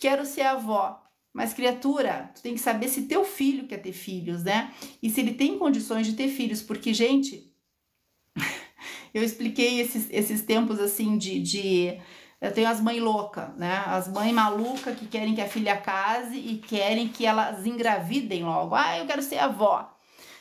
Quero ser avó. Mas, criatura, tu tem que saber se teu filho quer ter filhos, né? E se ele tem condições de ter filhos, porque, gente, eu expliquei esses, esses tempos assim de. de eu tenho as mães loucas, né? As mães malucas que querem que a filha case e querem que elas engravidem logo. Ah, eu quero ser avó.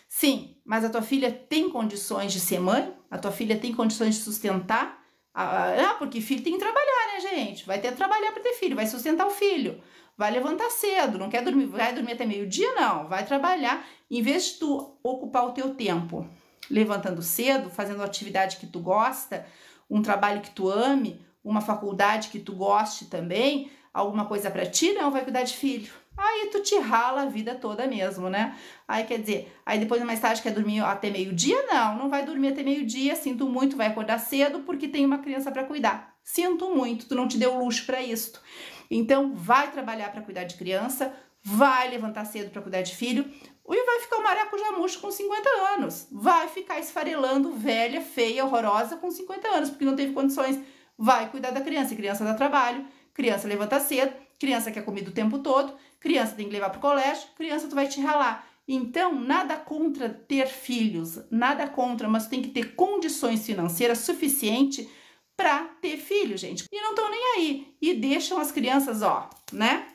Sim, mas a tua filha tem condições de ser mãe? A tua filha tem condições de sustentar ah, ah, ah, porque filho tem que trabalhar, né, gente? Vai ter que trabalhar para ter filho, vai sustentar o filho, vai levantar cedo, não quer dormir, vai dormir até meio-dia, não. Vai trabalhar, em vez de tu ocupar o teu tempo levantando cedo, fazendo atividade que tu gosta, um trabalho que tu ame, uma faculdade que tu goste também, alguma coisa para ti, não, vai cuidar de filho. Aí tu te rala a vida toda mesmo, né? Aí quer dizer, aí depois mais tarde quer dormir até meio-dia? Não, não vai dormir até meio-dia, sinto muito, vai acordar cedo porque tem uma criança para cuidar. Sinto muito, tu não te deu luxo para isso. Então, vai trabalhar para cuidar de criança, vai levantar cedo para cuidar de filho, e vai ficar o maracujá murcho com 50 anos. Vai ficar esfarelando velha, feia, horrorosa com 50 anos, porque não teve condições. Vai cuidar da criança, criança dá trabalho, criança levanta cedo, Criança quer comida o tempo todo, criança tem que levar para o colégio, criança tu vai te ralar. Então, nada contra ter filhos, nada contra, mas tem que ter condições financeiras suficiente para ter filho, gente. E não estão nem aí e deixam as crianças, ó, né?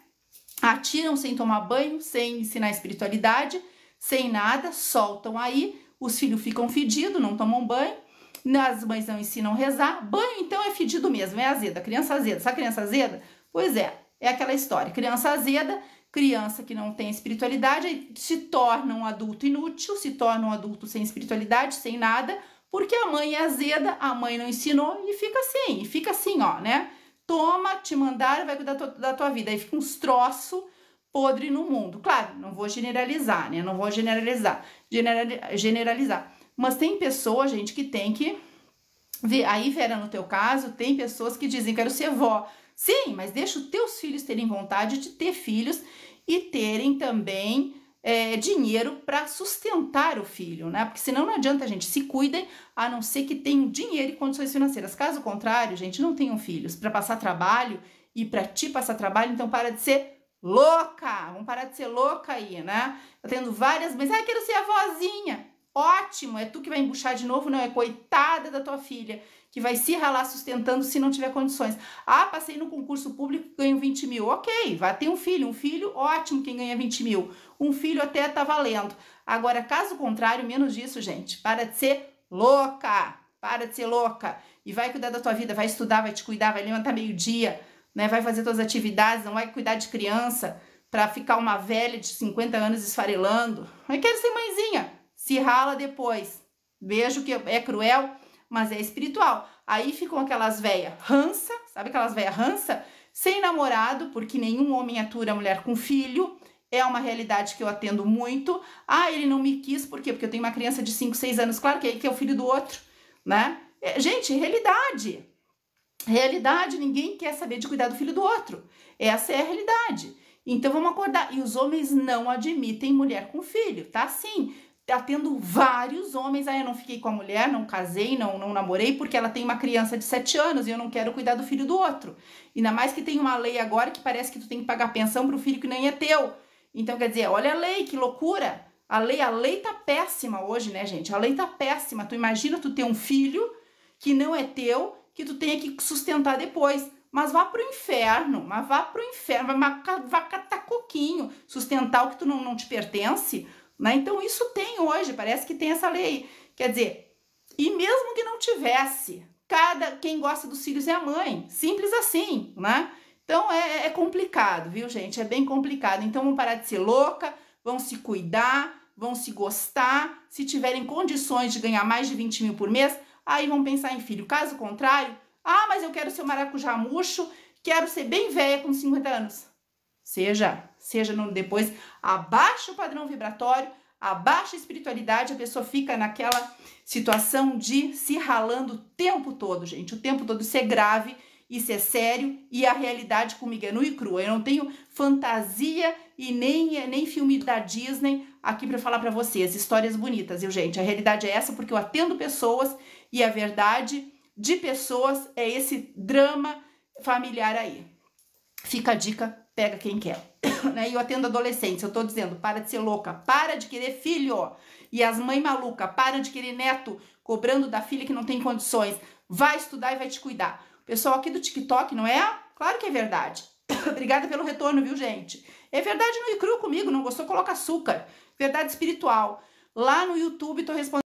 Atiram sem tomar banho, sem ensinar espiritualidade, sem nada, soltam aí, os filhos ficam fedidos, não tomam banho. As mães não ensinam rezar. Banho então é fedido mesmo, é azeda, criança azeda. Sabe criança azeda? Pois é, é aquela história: criança azeda, criança que não tem espiritualidade, se torna um adulto inútil, se torna um adulto sem espiritualidade, sem nada, porque a mãe é azeda, a mãe não ensinou e fica assim, e fica assim, ó, né? Toma, te mandaram, vai cuidar da tua vida. Aí fica uns troços podre no mundo. Claro, não vou generalizar, né? Não vou generalizar, generalizar. Mas tem pessoa, gente, que tem que Aí, Vera, no teu caso, tem pessoas que dizem: quero ser vó. Sim, mas deixa os teus filhos terem vontade de ter filhos e terem também é, dinheiro para sustentar o filho, né? Porque senão não adianta, a gente. Se cuidem, a não ser que tenham dinheiro e condições financeiras. Caso contrário, gente, não tenham filhos para passar trabalho e para ti passar trabalho. Então, para de ser louca. Vamos parar de ser louca aí, né? Eu tá tendo várias mães. Ah, quero ser a vozinha. Ótimo, é tu que vai embuchar de novo, não é coitada da tua filha, que vai se ralar sustentando se não tiver condições. Ah, passei no concurso público, ganho 20 mil. Ok, vai ter um filho, um filho, ótimo quem ganha 20 mil. Um filho até tá valendo. Agora, caso contrário, menos disso, gente. Para de ser louca, para de ser louca. E vai cuidar da tua vida, vai estudar, vai te cuidar, vai levantar meio-dia, né? vai fazer tuas atividades, não vai cuidar de criança para ficar uma velha de 50 anos esfarelando. Mas quero ser mãezinha se rala depois. Vejo que é cruel, mas é espiritual. Aí ficam aquelas velhas rança, sabe aquelas velhas rança? Sem namorado, porque nenhum homem atura a mulher com filho. É uma realidade que eu atendo muito. Ah, ele não me quis, por quê? Porque eu tenho uma criança de 5, 6 anos. Claro que, é que é o filho do outro, né? É, gente, realidade. Realidade, ninguém quer saber de cuidar do filho do outro. Essa é a realidade. Então vamos acordar. E os homens não admitem mulher com filho, tá? Sim atendo tá vários homens. Aí ah, eu não fiquei com a mulher, não casei, não, não namorei, porque ela tem uma criança de 7 anos e eu não quero cuidar do filho do outro. Ainda mais que tem uma lei agora que parece que tu tem que pagar pensão pro filho que nem é teu. Então, quer dizer, olha a lei, que loucura! A lei, a lei tá péssima hoje, né, gente? A lei tá péssima. Tu imagina tu ter um filho que não é teu, que tu tenha que sustentar depois. Mas vá pro inferno, mas vá pro inferno, vá catar coquinho, sustentar o que tu não, não te pertence né? Então, isso tem hoje, parece que tem essa lei. Quer dizer, e mesmo que não tivesse, cada quem gosta dos filhos é a mãe. Simples assim, né? Então é, é, é complicado, viu, gente? É bem complicado. Então vão parar de ser louca, vão se cuidar, vão se gostar. Se tiverem condições de ganhar mais de 20 mil por mês, aí vão pensar em filho. Caso contrário, ah, mas eu quero ser o maracujá murcho, quero ser bem velha com 50 anos. Seja seja no depois, abaixa o padrão vibratório, abaixa a espiritualidade, a pessoa fica naquela situação de se ralando o tempo todo, gente. O tempo todo isso é grave, isso é sério e a realidade comigo é nua e crua. Eu não tenho fantasia e nem, nem filme da Disney aqui para falar para vocês. Histórias bonitas, viu, gente? A realidade é essa porque eu atendo pessoas e a verdade de pessoas é esse drama familiar aí. Fica a dica, pega quem quer. né? E eu atendo adolescentes, eu tô dizendo, para de ser louca, para de querer filho. E as mães malucas, para de querer neto, cobrando da filha que não tem condições. Vai estudar e vai te cuidar. pessoal aqui do TikTok, não é? Claro que é verdade. Obrigada pelo retorno, viu, gente? É verdade no e cru comigo, não gostou, coloca açúcar. Verdade espiritual. Lá no YouTube, tô respondendo.